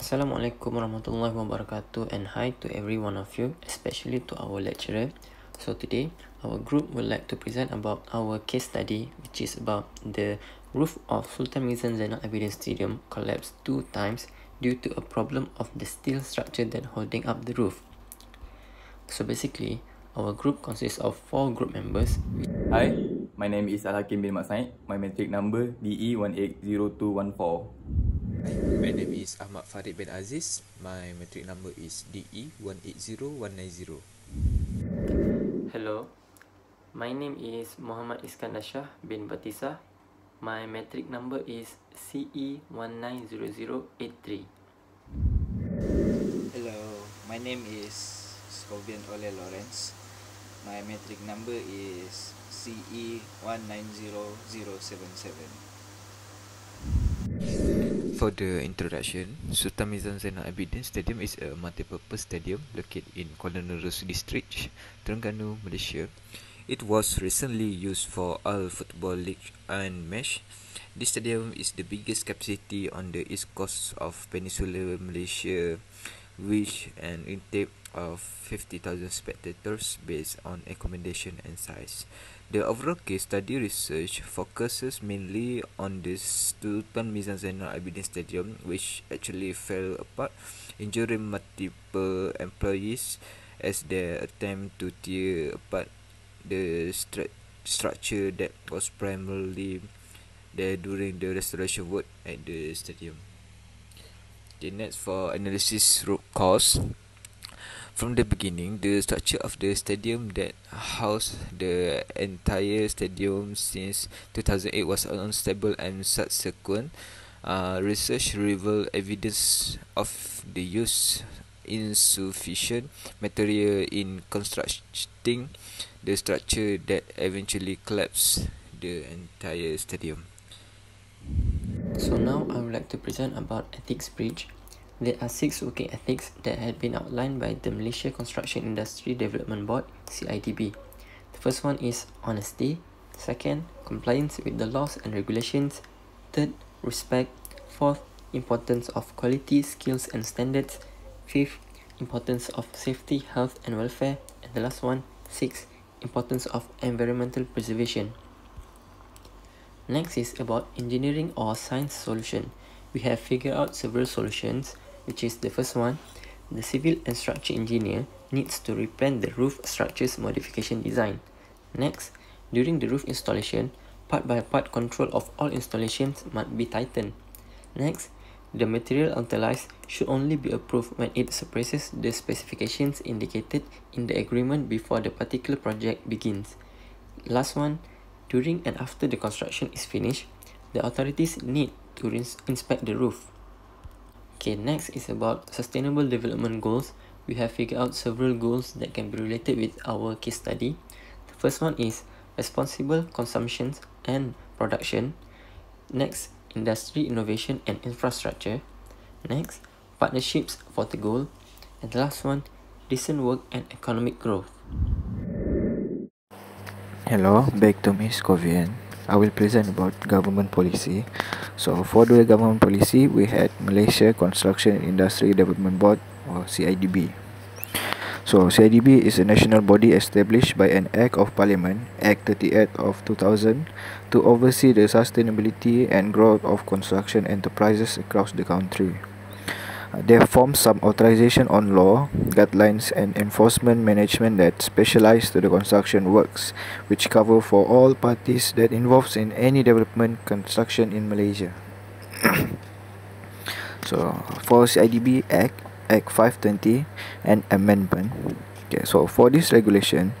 Assalamualaikum warahmatullahi wabarakatuh and hi to every one of you, especially to our lecturer. So today, our group would like to present about our case study, which is about the roof of Sultan Mizan Zainal Abidin Stadium collapsed two times due to a problem of the steel structure that holding up the roof. So basically, our group consists of four group members. Hi, my name is Al-Hakim bin Mat Said. My metric number DE180214. Hi, my name is Ahmad Farid bin Aziz. My metric number is DE180190. Hello, my name is Muhammad Iskandar Shah bin Batisa. My metric number is CE190083. Hello, my name is Sovian Ole Lawrence. My metric number is CE190077 for the introduction, Sultan Mizan Zainal Abidin Stadium is a multi-purpose stadium located in Kuala Nerus District, Terengganu, Malaysia. It was recently used for all football league and match. This stadium is the biggest capacity on the east coast of Peninsula Malaysia, with an intake of 50,000 spectators based on accommodation and size. The overall case study research focuses mainly on the Sultan Mizan Zainal Abidin Stadium, which actually fell apart, injuring multiple employees as they attempt to tear apart the stru- structure that was primarily there during the restoration work at the stadium. The next for analysis root cause from the beginning, the structure of the stadium that housed the entire stadium since 2008 was unstable and subsequent uh, research revealed evidence of the use insufficient material in constructing the structure that eventually collapsed the entire stadium. So now I would like to present about ethics bridge There are six working ethics that had been outlined by the Malaysia Construction Industry Development Board CIDB. The first one is honesty, second, compliance with the laws and regulations, third, respect, fourth, importance of quality, skills and standards, fifth, importance of safety, health and welfare, and the last one, sixth, importance of environmental preservation. Next is about engineering or science solution. We have figured out several solutions which is the first one, the civil and structure engineer needs to replan the roof structure's modification design. Next, during the roof installation, part-by-part -part control of all installations must be tightened. Next, the material utilized should only be approved when it surpasses the specifications indicated in the agreement before the particular project begins. Last one, during and after the construction is finished, the authorities need to inspect the roof. Okay, next is about sustainable development goals. We have figured out several goals that can be related with our case study. The first one is responsible consumption and production. Next, industry innovation and infrastructure. Next, partnerships for the goal. And the last one, decent work and economic growth. Hello, back to Miss Kovian. I will present about government policy. So for the government policy, we had Malaysia Construction Industry Development Board or CIDB. So CIDB is a national body established by an Act of Parliament, Act 38 of 2000, to oversee the sustainability and growth of construction enterprises across the country. They formed some authorization on law, guidelines, and enforcement management that specialize to the construction works, which cover for all parties that involves in any development construction in Malaysia. so, for CIDB Act, Act 520 and amendment. Okay, so for this regulation,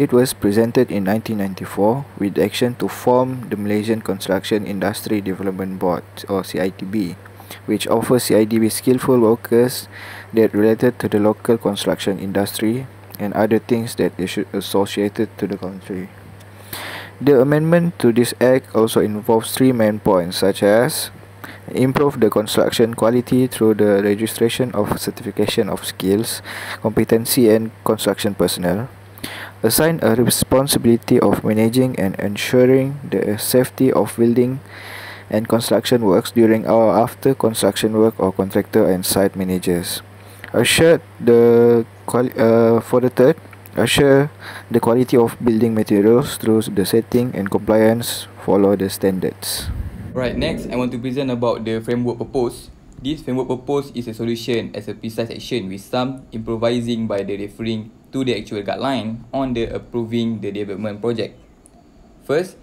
it was presented in 1994 with action to form the Malaysian Construction Industry Development Board or CITB which offers with skillful workers that related to the local construction industry and other things that they should associated to the country. The amendment to this act also involves three main points such as improve the construction quality through the registration of certification of skills, competency and construction personnel, assign a responsibility of managing and ensuring the safety of building and construction works during or after construction work or contractor and site managers. Assure the uh, for the third, assure the quality of building materials through the setting and compliance follow the standards. Right, next I want to present about the framework proposed. This framework proposed is a solution as a precise action with some improvising by the referring to the actual guideline on the approving the development project. First,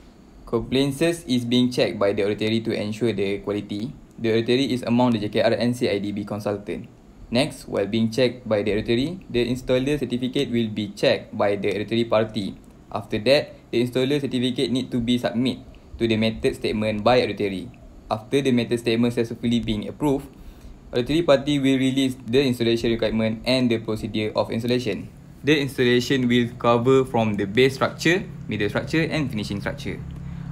Compliances is being checked by the auditory to ensure the quality. The auditory is among the JKR and CIDB consultant. Next, while being checked by the auditory, the installer certificate will be checked by the auditory party. After that, the installer certificate need to be submit to the method statement by auditory. After the method statement successfully being approved, auditory party will release the installation requirement and the procedure of installation. The installation will cover from the base structure, middle structure and finishing structure.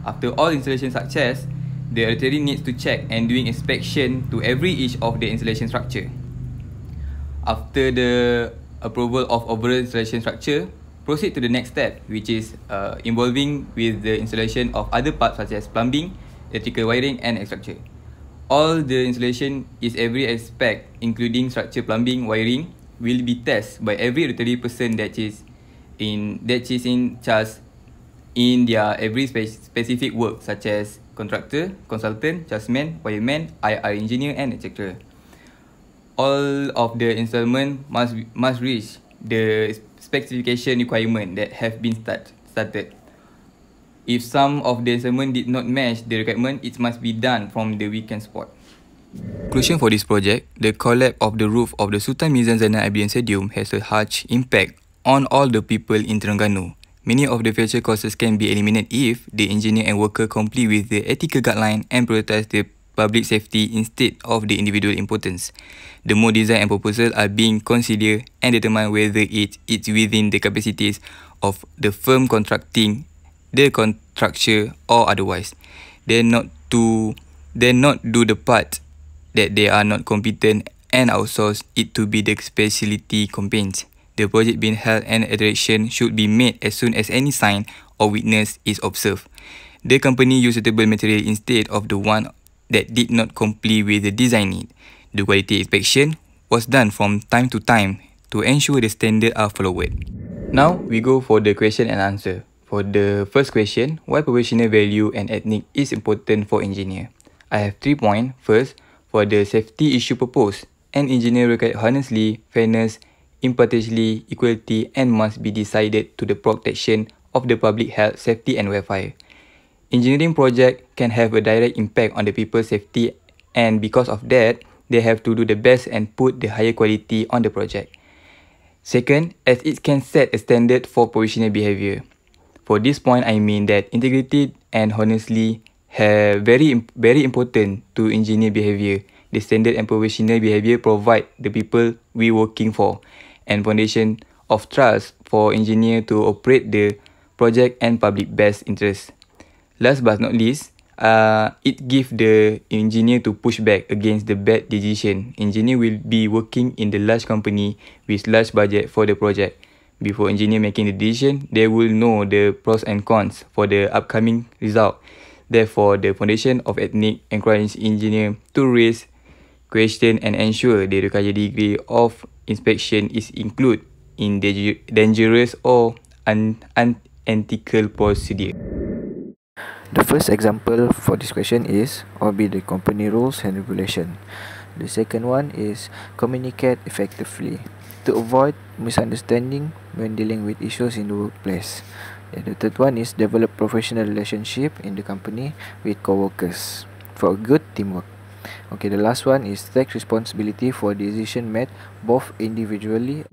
After all installation success, the electricity needs to check and doing inspection to every each of the installation structure. After the approval of overall installation structure, proceed to the next step which is uh, involving with the installation of other parts such as plumbing, electrical wiring and structure. All the installation is every aspect including structure plumbing, wiring will be tested by every utility person that is in that is in charge in their every spe- specific work such as contractor, consultant, justman, wireman, IR engineer and etc. All of the installment must must reach the specification requirement that have been start, started. If some of the installment did not match the requirement, it must be done from the weekend spot. Conclusion for this project, the collapse of the roof of the Sultan Mizan Zainal Abidin Stadium has a harsh impact on all the people in Terengganu many of the future causes can be eliminated if the engineer and worker comply with the ethical guideline and prioritize the public safety instead of the individual importance. The more design and proposal are being considered and determine whether it is within the capacities of the firm contracting the contracture or otherwise. They not to they not do the part that they are not competent and outsource it to be the speciality companies. the project being held and direction should be made as soon as any sign or witness is observed. The company used suitable material instead of the one that did not comply with the design need. The quality inspection was done from time to time to ensure the standards are followed. Now, we go for the question and answer. For the first question, why professional value and ethnic is important for engineer? I have three points. First, for the safety issue proposed, an engineer required honestly, fairness, impartially, equality and must be decided to the protection of the public health, safety and welfare. Engineering project can have a direct impact on the people's safety and because of that, they have to do the best and put the higher quality on the project. Second, as it can set a standard for professional behavior. For this point, I mean that integrity and honestly have very very important to engineer behavior. The standard and professional behavior provide the people we working for and foundation of trust for engineer to operate the project and public best interest. Last but not least, uh, it give the engineer to push back against the bad decision. Engineer will be working in the large company with large budget for the project. Before engineer making the decision, they will know the pros and cons for the upcoming result. Therefore, the foundation of ethnic encourage engineer to raise question and ensure the required degree of inspection is included in the dangerous or un- unethical procedure. The first example for this question is obey the company rules and regulation. The second one is communicate effectively to avoid misunderstanding when dealing with issues in the workplace. And the third one is develop professional relationship in the company with coworkers for good teamwork. Okay, the last one is take responsibility for decision made both individually.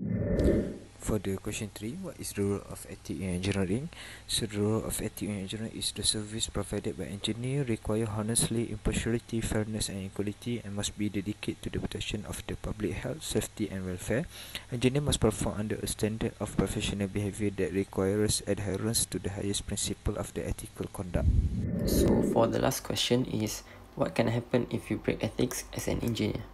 For the question three, what is the role of ethics in engineering? So the role of ethics in engineering is the service provided by engineer require honestly, impartiality, fairness and equality and must be dedicated to the protection of the public health, safety and welfare. Engineer must perform under a standard of professional behavior that requires adherence to the highest principle of the ethical conduct. So for the last question is What can happen if you break ethics as an engineer?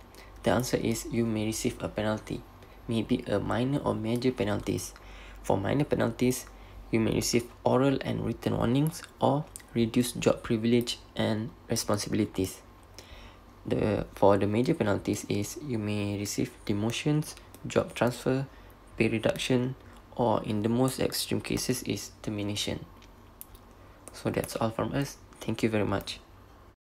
The answer is you may receive a penalty, maybe a minor or major penalties. For minor penalties, you may receive oral and written warnings or reduced job privilege and responsibilities. The, for the major penalties is you may receive demotions, job transfer, pay reduction, or in the most extreme cases is termination. So that's all from us. Thank you very much.